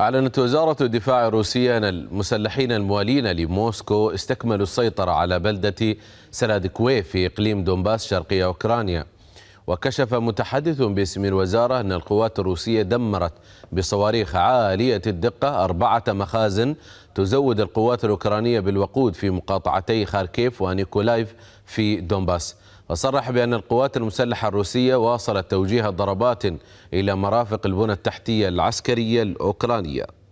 أعلنت وزارة الدفاع الروسية أن المسلحين الموالين لموسكو استكملوا السيطرة على بلدة سلادكوي في إقليم دونباس شرقي أوكرانيا وكشف متحدث باسم الوزارة أن القوات الروسية دمرت بصواريخ عالية الدقة أربعة مخازن تزود القوات الأوكرانية بالوقود في مقاطعتي خاركيف ونيكولايف في دونباس وصرح بأن القوات المسلحة الروسية واصلت توجيه ضربات إلى مرافق البنى التحتية العسكرية الأوكرانية